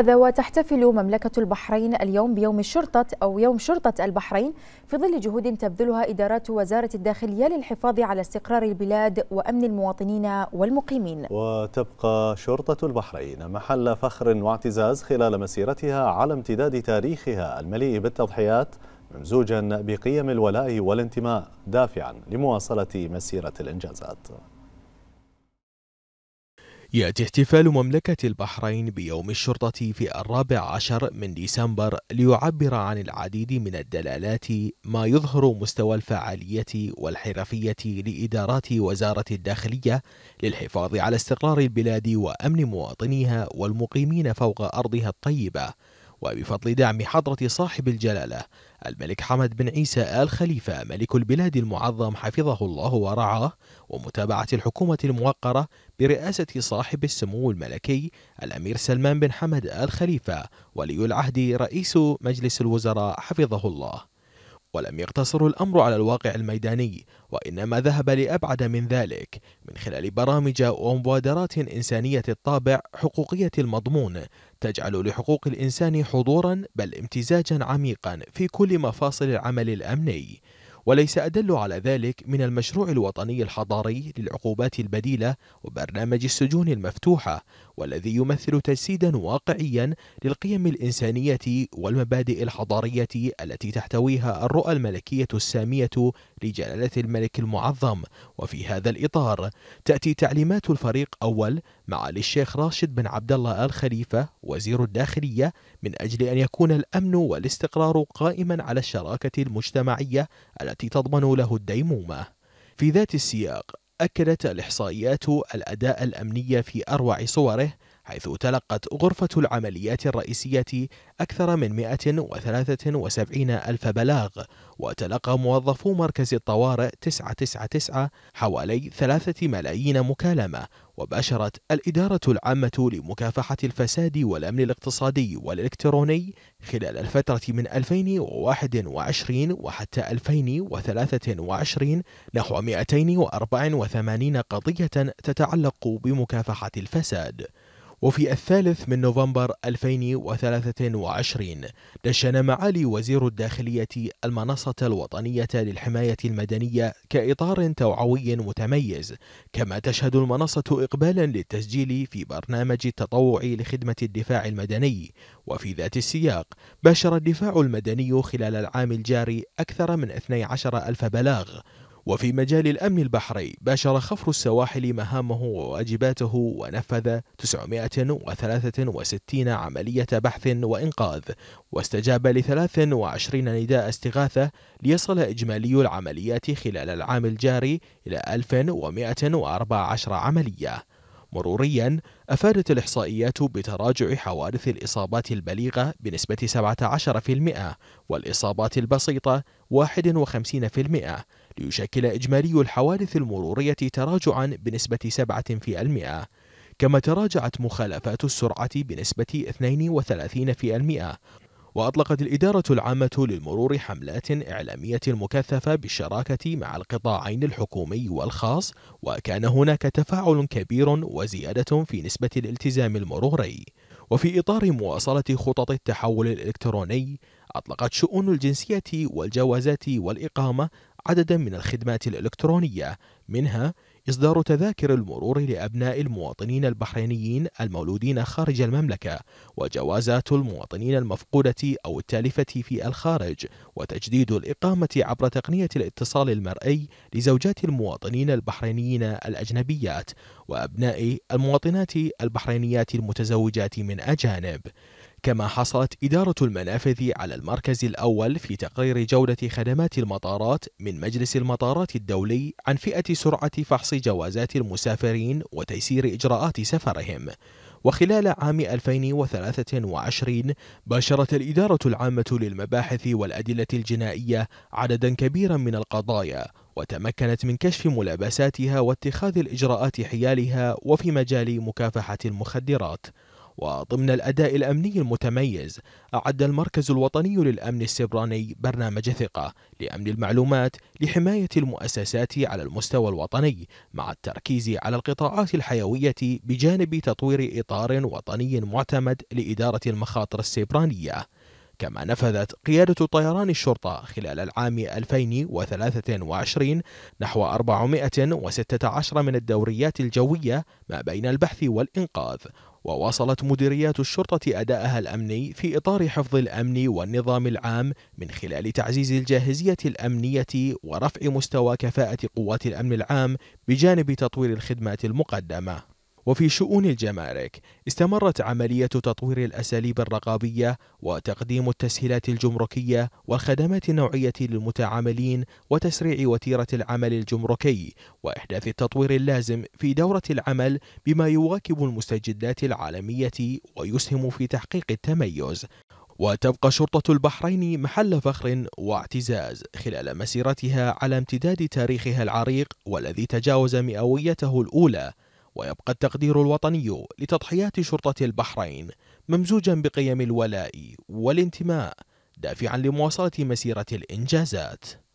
هذا وتحتفل مملكة البحرين اليوم بيوم الشرطة أو يوم شرطة البحرين في ظل جهود تبذلها إدارات وزارة الداخلية للحفاظ على استقرار البلاد وأمن المواطنين والمقيمين وتبقى شرطة البحرين محل فخر واعتزاز خلال مسيرتها على امتداد تاريخها المليء بالتضحيات ممزوجا بقيم الولاء والانتماء دافعا لمواصلة مسيرة الإنجازات يأتي احتفال مملكة البحرين بيوم الشرطة في الرابع عشر من ديسمبر ليعبر عن العديد من الدلالات ما يظهر مستوى الفعالية والحرفية لإدارات وزارة الداخلية للحفاظ على استقرار البلاد وأمن مواطنيها والمقيمين فوق أرضها الطيبة وبفضل دعم حضرة صاحب الجلالة الملك حمد بن عيسى آل خليفة ملك البلاد المعظم حفظه الله ورعاه ومتابعة الحكومة الموقرة برئاسة صاحب السمو الملكي الأمير سلمان بن حمد آل خليفة ولي العهد رئيس مجلس الوزراء حفظه الله ولم يقتصر الأمر على الواقع الميداني وإنما ذهب لأبعد من ذلك من خلال برامج ومبادرات إنسانية الطابع حقوقية المضمون تجعل لحقوق الإنسان حضورا بل امتزاجا عميقا في كل مفاصل العمل الأمني وليس أدل على ذلك من المشروع الوطني الحضاري للعقوبات البديلة وبرنامج السجون المفتوحة والذي يمثل تجسيدا واقعيا للقيم الإنسانية والمبادئ الحضارية التي تحتويها الرؤى الملكية السامية لجلالة الملك المعظم وفي هذا الإطار تأتي تعليمات الفريق أول معالي الشيخ راشد بن عبد الله آل خليفة وزير الداخلية من أجل أن يكون الأمن والاستقرار قائما على الشراكة المجتمعية التي التي تضمن له الديمومة في ذات السياق أكدت الإحصائيات الأداء الأمني في أروع صوره حيث تلقت غرفة العمليات الرئيسية أكثر من 173 ألف بلاغ وتلقى موظفو مركز الطوارئ 999 حوالي 3 ملايين مكالمة وباشرت الإدارة العامة لمكافحة الفساد والأمن الاقتصادي والإلكتروني خلال الفترة من 2021 وحتى 2023 نحو 284 قضية تتعلق بمكافحة الفساد وفي الثالث من نوفمبر 2023 دشن معالي وزير الداخلية المنصة الوطنية للحماية المدنية كإطار توعوي متميز كما تشهد المنصة إقبالا للتسجيل في برنامج التطوع لخدمة الدفاع المدني وفي ذات السياق باشر الدفاع المدني خلال العام الجاري أكثر من 12 ألف بلاغ وفي مجال الأمن البحري باشر خفر السواحل مهامه وواجباته ونفذ 963 عملية بحث وإنقاذ واستجاب ل 23 نداء استغاثة ليصل إجمالي العمليات خلال العام الجاري إلى 1114 عملية مروريا أفادت الإحصائيات بتراجع حوادث الإصابات البليغة بنسبة 17% والإصابات البسيطة 51% ليشكل إجمالي الحوادث المرورية تراجعا بنسبة 7% في المئة كما تراجعت مخالفات السرعة بنسبة 32% وأطلقت الإدارة العامة للمرور حملات إعلامية مكثفة بالشراكة مع القطاعين الحكومي والخاص وكان هناك تفاعل كبير وزيادة في نسبة الالتزام المروري وفي إطار مواصلة خطط التحول الإلكتروني أطلقت شؤون الجنسية والجوازات والإقامة عددا من الخدمات الإلكترونية منها إصدار تذاكر المرور لأبناء المواطنين البحرينيين المولودين خارج المملكة وجوازات المواطنين المفقودة أو التالفة في الخارج وتجديد الإقامة عبر تقنية الاتصال المرئي لزوجات المواطنين البحرينيين الأجنبيات وأبناء المواطنات البحرينيات المتزوجات من أجانب كما حصلت إدارة المنافذ على المركز الأول في تقرير جودة خدمات المطارات من مجلس المطارات الدولي عن فئة سرعة فحص جوازات المسافرين وتيسير إجراءات سفرهم وخلال عام 2023 باشرت الإدارة العامة للمباحث والأدلة الجنائية عددا كبيرا من القضايا وتمكنت من كشف ملابساتها واتخاذ الإجراءات حيالها وفي مجال مكافحة المخدرات وضمن الأداء الأمني المتميز أعد المركز الوطني للأمن السبراني برنامج ثقة لأمن المعلومات لحماية المؤسسات على المستوى الوطني مع التركيز على القطاعات الحيوية بجانب تطوير إطار وطني معتمد لإدارة المخاطر السبرانية كما نفذت قيادة طيران الشرطة خلال العام 2023 نحو 416 من الدوريات الجوية ما بين البحث والإنقاذ وواصلت مديريات الشرطة أداءها الأمني في إطار حفظ الأمن والنظام العام من خلال تعزيز الجاهزية الأمنية ورفع مستوى كفاءة قوات الأمن العام بجانب تطوير الخدمات المقدمة وفي شؤون الجمارك استمرت عملية تطوير الأساليب الرقابية وتقديم التسهيلات الجمركية والخدمات النوعية للمتعاملين وتسريع وتيرة العمل الجمركي وإحداث التطوير اللازم في دورة العمل بما يواكب المستجدات العالمية ويسهم في تحقيق التميز وتبقى شرطة البحرين محل فخر واعتزاز خلال مسيرتها على امتداد تاريخها العريق والذي تجاوز مئويته الأولى ويبقى التقدير الوطني لتضحيات شرطة البحرين ممزوجا بقيم الولاء والانتماء دافعا لمواصلة مسيرة الإنجازات